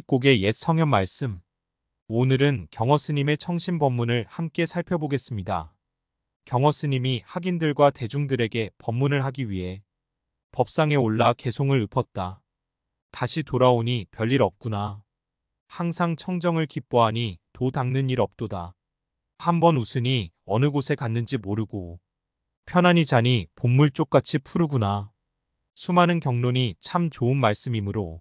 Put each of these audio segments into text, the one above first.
법칙곡의 옛 성현 말씀. 오늘은 경어 스님의 청신 법문을 함께 살펴보겠습니다. 경어 스님이 학인들과 대중들에게 법문을 하기 위해 법상에 올라 개송을 읊었다. 다시 돌아오니 별일 없구나. 항상 청정을 기뻐하니 도 닦는 일 없도다. 한번 웃으니 어느 곳에 갔는지 모르고 편안히 자니 봄물쪽같이 푸르구나. 수많은 경론이 참 좋은 말씀이므로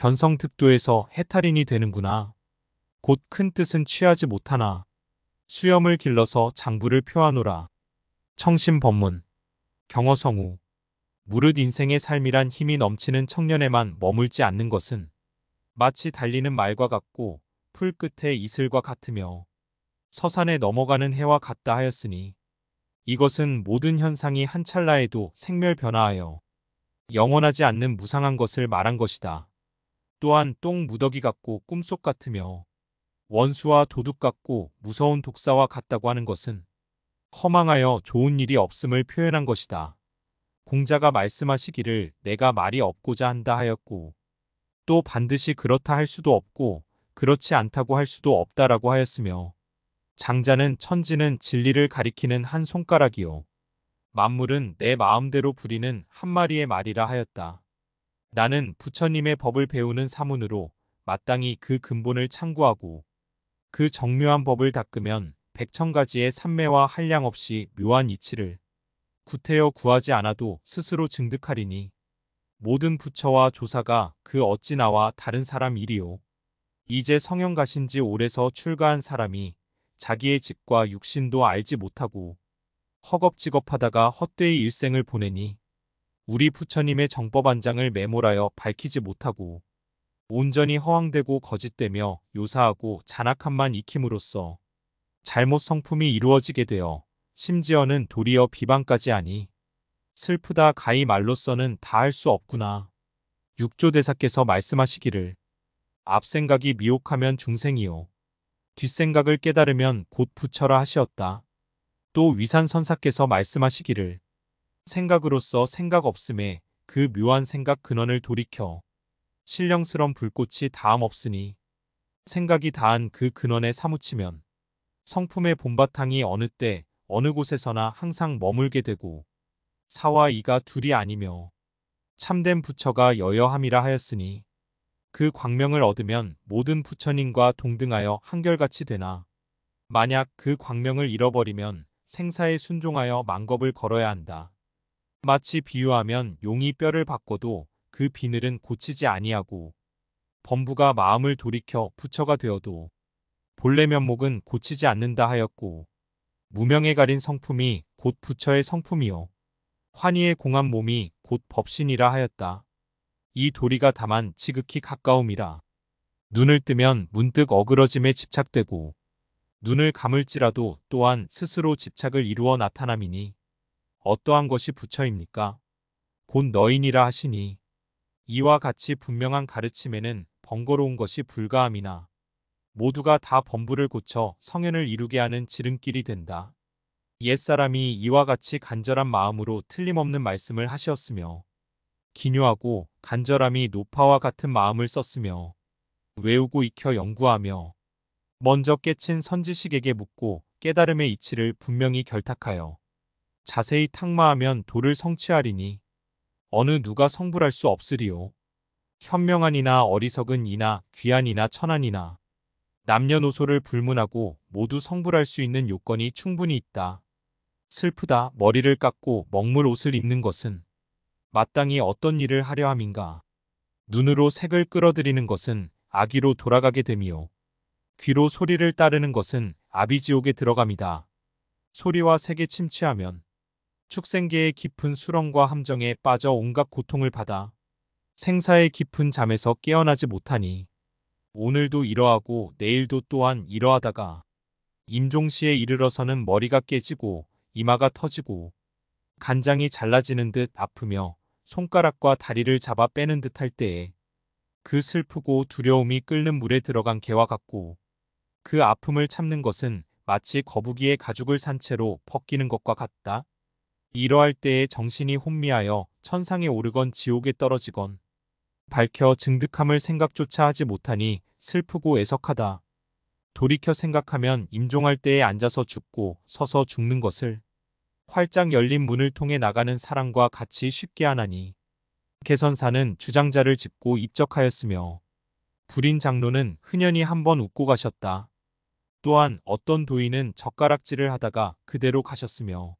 견성특도에서 해탈인이 되는구나. 곧 큰 뜻은 취하지 못하나 수염을 길러서 장부를 표하노라. 청심법문 경어성우 무릇 인생의 삶이란 힘이 넘치는 청년에만 머물지 않는 것은 마치 달리는 말과 같고 풀 끝에 이슬과 같으며 서산에 넘어가는 해와 같다 하였으니 이것은 모든 현상이 한 찰나에도 생멸 변화하여 영원하지 않는 무상한 것을 말한 것이다. 또한 똥 무더기 같고 꿈속 같으며 원수와 도둑 같고 무서운 독사와 같다고 하는 것은 허망하여 좋은 일이 없음을 표현한 것이다. 공자가 말씀하시기를 내가 말이 없고자 한다 하였고 또 반드시 그렇다 할 수도 없고 그렇지 않다고 할 수도 없다라고 하였으며 장자는 천지는 진리를 가리키는 한 손가락이요 만물은 내 마음대로 부리는 한 마리의 말이라 하였다. 나는 부처님의 법을 배우는 사문으로 마땅히 그 근본을 창구하고 그 정묘한 법을 닦으면 백천가지의 산매와 한량 없이 묘한 이치를 구태여 구하지 않아도 스스로 증득하리니 모든 부처와 조사가 그 어찌 나와 다른 사람 일이요. 이제 성형 가신 지 오래서 출가한 사람이 자기의 집과 육신도 알지 못하고 허겁지겁하다가 헛되이 일생을 보내니 우리 부처님의 정법 안 장을 메모하여 밝히지 못하고 온전히 허황되고 거짓되며 요사하고 잔악함만 익힘으로써 잘못 성품이 이루어지게 되어 심지어는 도리어 비방까지 하니 슬프다 가히 말로서는 다 할 수 없구나. 육조대사께서 말씀하시기를 앞생각이 미혹하면 중생이요 뒷생각을 깨달으면 곧 부처라 하시었다. 또 위산선사께서 말씀하시기를 생각으로서 생각 없음에 그 묘한 생각 근원을 돌이켜 신령스런 불꽃이 다음 없으니 생각이 다한 그 근원에 사무치면 성품의 본바탕이 어느 때 어느 곳에서나 항상 머물게 되고 사와 이가 둘이 아니며 참된 부처가 여여함이라 하였으니 그 광명을 얻으면 모든 부처님과 동등하여 한결같이 되나 만약 그 광명을 잃어버리면 생사에 순종하여 망겁을 걸어야 한다. 마치 비유하면 용이 뼈를 바꿔도 그 비늘은 고치지 아니하고 범부가 마음을 돌이켜 부처가 되어도 본래 면목은 고치지 않는다 하였고 무명에 가린 성품이 곧 부처의 성품이요 환희의 공한 몸이 곧 법신이라 하였다. 이 도리가 다만 지극히 가까움이라. 눈을 뜨면 문득 어그러짐에 집착되고 눈을 감을지라도 또한 스스로 집착을 이루어 나타남이니 어떠한 것이 부처입니까? 곧 너인이라 하시니 이와 같이 분명한 가르침에는 번거로운 것이 불가함이나 모두가 다 범부를 고쳐 성현을 이루게 하는 지름길이 된다. 옛사람이 이와 같이 간절한 마음으로 틀림없는 말씀을 하시으며 기묘하고 간절함이 노파와 같은 마음을 썼으며 외우고 익혀 연구하며 먼저 깨친 선지식에게 묻고 깨달음의 이치를 분명히 결탁하여 자세히 탕마하면 도를 성취하리니 어느 누가 성불할 수 없으리요. 현명한 이나 어리석은 이나 귀한 이나 천한 이나 남녀노소를 불문하고 모두 성불할 수 있는 요건이 충분히 있다. 슬프다 머리를 깎고 먹물 옷을 입는 것은 마땅히 어떤 일을 하려 함인가. 눈으로 색을 끌어들이는 것은 아기로 돌아가게 됨이요. 귀로 소리를 따르는 것은 아비지옥에 들어갑니다 소리와 색에 침취하면 축생계의 깊은 수렁과 함정에 빠져 온갖 고통을 받아 생사의 깊은 잠에서 깨어나지 못하니 오늘도 이러하고 내일도 또한 이러하다가 임종시에 이르러서는 머리가 깨지고 이마가 터지고 간장이 잘라지는 듯 아프며 손가락과 다리를 잡아 빼는 듯할 때에 그 슬프고 두려움이 끓는 물에 들어간 개와 같고 그 아픔을 참는 것은 마치 거북이의 가죽을 산 채로 벗기는 것과 같다. 이러할 때에 정신이 혼미하여 천상에 오르건 지옥에 떨어지건 밝혀 증득함을 생각조차 하지 못하니 슬프고 애석하다. 돌이켜 생각하면 임종할 때에 앉아서 죽고 서서 죽는 것을 활짝 열린 문을 통해 나가는 사랑과 같이 쉽게 하나니 개선사는 주장자를 짚고 입적하였으며 불인 장로는 흔연히 한번 웃고 가셨다. 또한 어떤 도인은 젓가락질을 하다가 그대로 가셨으며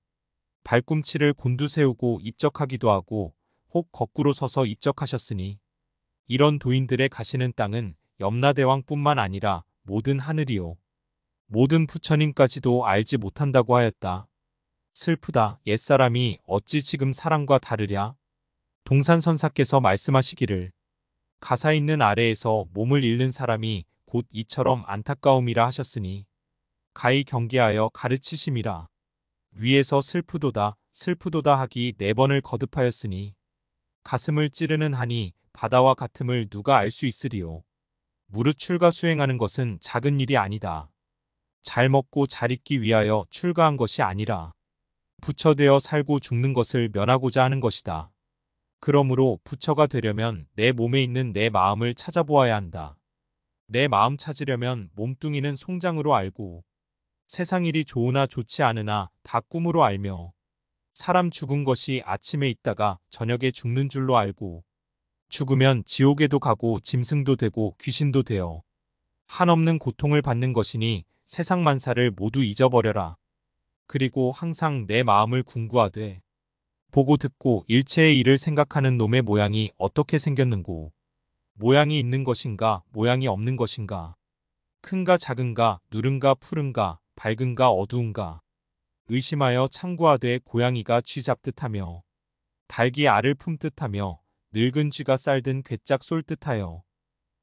발꿈치를 곤두세우고 입적하기도 하고 혹 거꾸로 서서 입적하셨으니 이런 도인들의 가시는 땅은 염라대왕뿐만 아니라 모든 하늘이요 모든 부처님까지도 알지 못한다고 하였다. 슬프다. 옛사람이 어찌 지금 사람과 다르랴? 동산선사께서 말씀하시기를 가사 있는 아래에서 몸을 잃는 사람이 곧 이처럼 안타까움이라 하셨으니 가히 경계하여 가르치심이라. 위에서 슬프도다 슬프도다 하기 네 번을 거듭하였으니 가슴을 찌르는 하니 바다와 같음을 누가 알 수 있으리요. 무릇 출가 수행하는 것은 작은 일이 아니다. 잘 먹고 잘 있기 위하여 출가한 것이 아니라 부처되어 살고 죽는 것을 면하고자 하는 것이다. 그러므로 부처가 되려면 내 몸에 있는 내 마음을 찾아보아야 한다. 내 마음 찾으려면 몸뚱이는 송장으로 알고 세상 일이 좋으나 좋지 않으나 다 꿈으로 알며 사람 죽은 것이 아침에 있다가 저녁에 죽는 줄로 알고 죽으면 지옥에도 가고 짐승도 되고 귀신도 되어 한없는 고통을 받는 것이니 세상 만사를 모두 잊어버려라. 그리고 항상 내 마음을 궁구하되 보고 듣고 일체의 일을 생각하는 놈의 모양이 어떻게 생겼는고 모양이 있는 것인가 모양이 없는 것인가 큰가 작은가 누른가 푸른가 밝은가 어두운가 의심하여 창구하되 고양이가 쥐 잡듯하며 닭이 알을 품듯하며 늙은 쥐가 쌀든 괴짝 쏠듯하여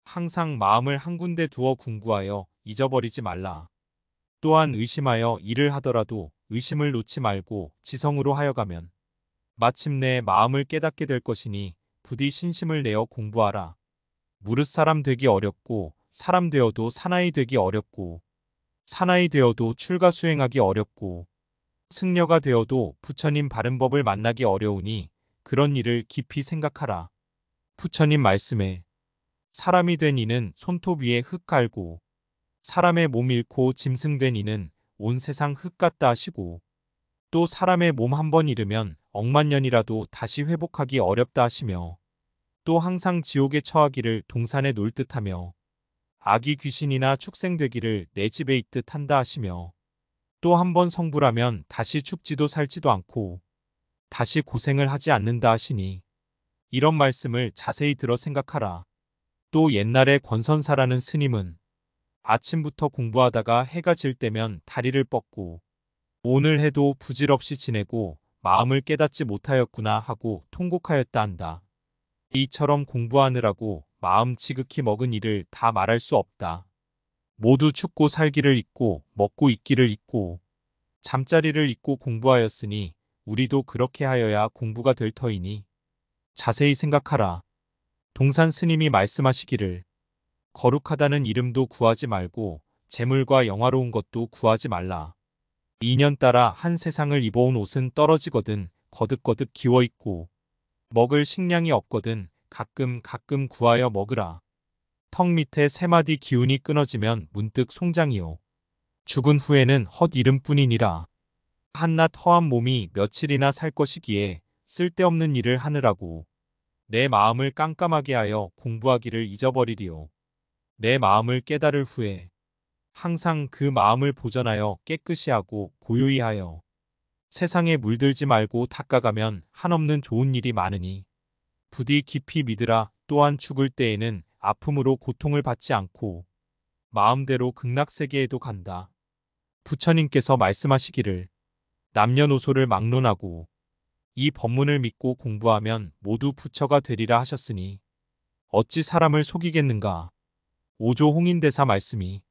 항상 마음을 한 군데 두어 궁구하여 잊어버리지 말라. 또한 의심하여 일을 하더라도 의심을 놓지 말고 지성으로 하여가면 마침내 마음을 깨닫게 될 것이니 부디 신심을 내어 공부하라. 무릇 사람 되기 어렵고 사람 되어도 사나이 되기 어렵고 사나이 되어도 출가 수행하기 어렵고 승려가 되어도 부처님 바른 법을 만나기 어려우니 그런 일을 깊이 생각하라. 부처님 말씀에 사람이 된 이는 손톱 위에 흙 깔고 사람의 몸 잃고 짐승된 이는 온 세상 흙 같다 하시고 또 사람의 몸 한번 잃으면 억만 년이라도 다시 회복하기 어렵다 하시며 또 항상 지옥에 처하기를 동산에 놀 듯하며 아기 귀신이나 축생되기를 내 집에 있듯 한다 하시며 또 한 번 성불하면 다시 죽지도 살지도 않고 다시 고생을 하지 않는다 하시니 이런 말씀을 자세히 들어 생각하라. 또 옛날에 권선사라는 스님은 아침부터 공부하다가 해가 질 때면 다리를 뻗고 오늘 해도 부질없이 지내고 마음을 깨닫지 못하였구나 하고 통곡하였다 한다. 이처럼 공부하느라고 마음 지극히 먹은 일을 다 말할 수 없다. 모두 춥고 살기를 잊고 먹고 있기를 잊고 잠자리를 잊고 공부하였으니 우리도 그렇게 하여야 공부가 될 터이니 자세히 생각하라. 동산 스님이 말씀하시기를 거룩하다는 이름도 구하지 말고 재물과 영화로운 것도 구하지 말라. 2년 따라 한 세상을 입어온 옷은 떨어지거든 거듭거듭 기워 있고 먹을 식량이 없거든 가끔 가끔 구하여 먹으라. 턱 밑에 세 마디 기운이 끊어지면 문득 송장이요. 죽은 후에는 헛 이름뿐이니라. 한낱 허한 몸이 며칠이나 살 것이기에 쓸데없는 일을 하느라고 내 마음을 깜깜하게 하여 공부하기를 잊어버리리요. 내 마음을 깨달을 후에 항상 그 마음을 보전하여 깨끗이 하고 고요히 하여 세상에 물들지 말고 닦아가면 한없는 좋은 일이 많으니 부디 깊이 믿으라. 또한 죽을 때에는 아픔으로 고통을 받지 않고 마음대로 극락세계에도 간다. 부처님께서 말씀하시기를 남녀노소를 막론하고 이 법문을 믿고 공부하면 모두 부처가 되리라 하셨으니 어찌 사람을 속이겠는가. 오조 홍인대사 말씀이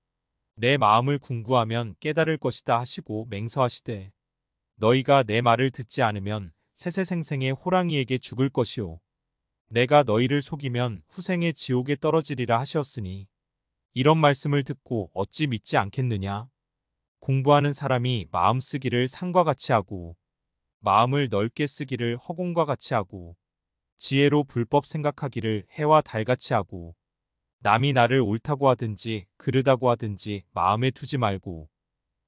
내 마음을 궁구하면 깨달을 것이다 하시고 맹서하시되 너희가 내 말을 듣지 않으면 세세생생의 호랑이에게 죽을 것이오 내가 너희를 속이면 후생의 지옥에 떨어지리라 하셨으니 이런 말씀을 듣고 어찌 믿지 않겠느냐? 공부하는 사람이 마음 쓰기를 상과 같이 하고 마음을 넓게 쓰기를 허공과 같이 하고 지혜로 불법 생각하기를 해와 달같이 하고 남이 나를 옳다고 하든지 그르다고 하든지 마음에 두지 말고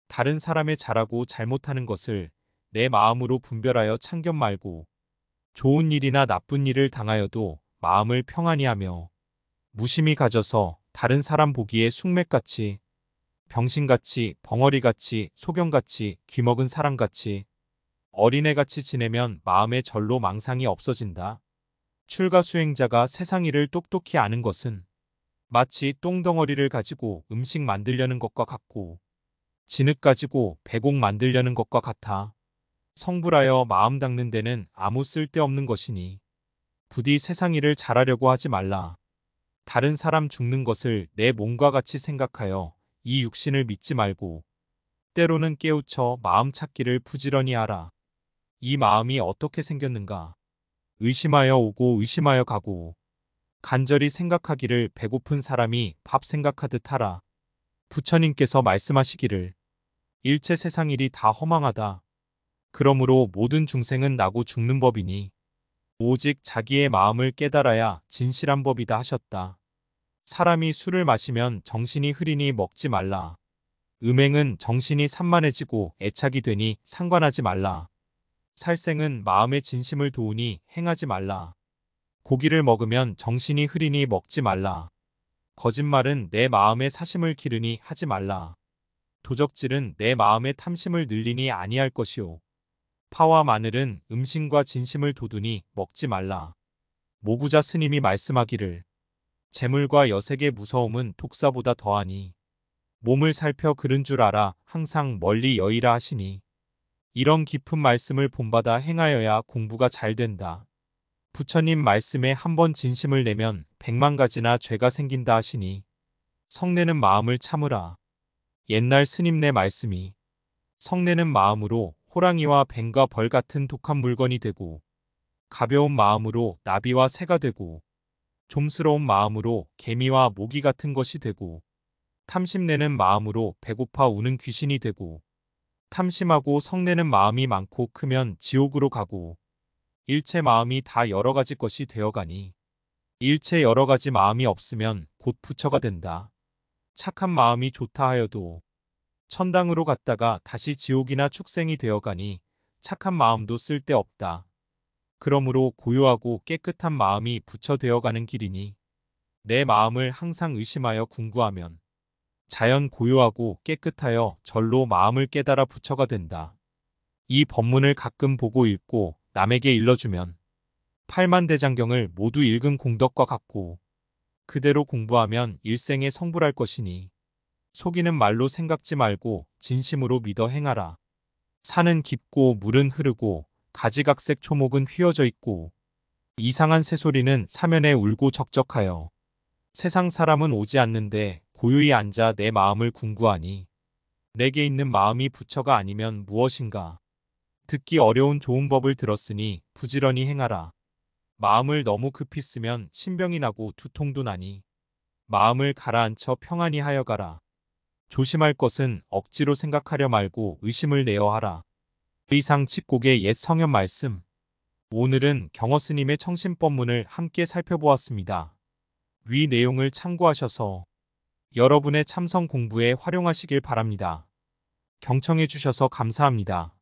다른 사람의 잘하고 잘못하는 것을 내 마음으로 분별하여 참견 말고 좋은 일이나 나쁜 일을 당하여도 마음을 평안히 하며 무심히 가져서 다른 사람 보기에 숙맥같이 병신같이 벙어리같이 소경같이 귀먹은 사람같이 어린애같이 지내면 마음의 절로 망상이 없어진다. 출가 수행자가 세상 일을 똑똑히 아는 것은 마치 똥덩어리를 가지고 음식 만들려는 것과 같고 진흙 가지고 배곡 만들려는 것과 같아. 성불하여 마음 닦는 데는 아무 쓸데없는 것이니 부디 세상 일을 잘하려고 하지 말라. 다른 사람 죽는 것을 내 몸과 같이 생각하여 이 육신을 믿지 말고 때로는 깨우쳐 마음 찾기를 부지런히 하라. 이 마음이 어떻게 생겼는가? 의심하여 오고 의심하여 가고 간절히 생각하기를 배고픈 사람이 밥 생각하듯 하라. 부처님께서 말씀하시기를 일체 세상 일이 다 허망하다. 그러므로 모든 중생은 나고 죽는 법이니 오직 자기의 마음을 깨달아야 진실한 법이다 하셨다. 사람이 술을 마시면 정신이 흐리니 먹지 말라. 음행은 정신이 산만해지고 애착이 되니 상관하지 말라. 살생은 마음의 진심을 도우니 행하지 말라. 고기를 먹으면 정신이 흐리니 먹지 말라. 거짓말은 내 마음의 사심을 기르니 하지 말라. 도적질은 내 마음의 탐심을 늘리니 아니할 것이오. 파와 마늘은 음신과 진심을 돋우니 먹지 말라. 모구자 스님이 말씀하기를 재물과 여색의 무서움은 독사보다 더하니 몸을 살펴 그른 줄 알아 항상 멀리 여의라 하시니 이런 깊은 말씀을 본받아 행하여야 공부가 잘 된다. 부처님 말씀에 한 번 진심을 내면 백만 가지나 죄가 생긴다 하시니 성내는 마음을 참으라. 옛날 스님네 말씀이 성내는 마음으로 호랑이와 뱀과 벌 같은 독한 물건이 되고 가벼운 마음으로 나비와 새가 되고 좀스러운 마음으로 개미와 모기 같은 것이 되고 탐심내는 마음으로 배고파 우는 귀신이 되고 탐심하고 성내는 마음이 많고 크면 지옥으로 가고 일체 마음이 다 여러 가지 것이 되어가니 일체 여러 가지 마음이 없으면 곧 부처가 된다. 착한 마음이 좋다 하여도 천당으로 갔다가 다시 지옥이나 축생이 되어가니 착한 마음도 쓸데없다. 그러므로 고요하고 깨끗한 마음이 부처되어가는 길이니 내 마음을 항상 의심하여 궁구하면 자연 고요하고 깨끗하여 절로 마음을 깨달아 부처가 된다. 이 법문을 가끔 보고 읽고 남에게 일러주면 팔만대장경을 모두 읽은 공덕과 같고 그대로 공부하면 일생에 성불할 것이니 속이는 말로 생각지 말고 진심으로 믿어 행하라. 산은 깊고 물은 흐르고 가지각색 초목은 휘어져 있고 이상한 새소리는 사면에 울고 적적하여 세상 사람은 오지 않는데 고요히 앉아 내 마음을 궁구하니 내게 있는 마음이 부처가 아니면 무엇인가 듣기 어려운 좋은 법을 들었으니 부지런히 행하라 마음을 너무 급히 쓰면 신병이 나고 두통도 나니 마음을 가라앉혀 평안히 하여 가라 조심할 것은 억지로 생각하려 말고 의심을 내어 하라. 의상 그 칩곡의 옛 성현 말씀 오늘은 경어 스님의 청신법문을 함께 살펴보았습니다. 위 내용을 참고하셔서 여러분의 참성 공부에 활용하시길 바랍니다. 경청해 주셔서 감사합니다.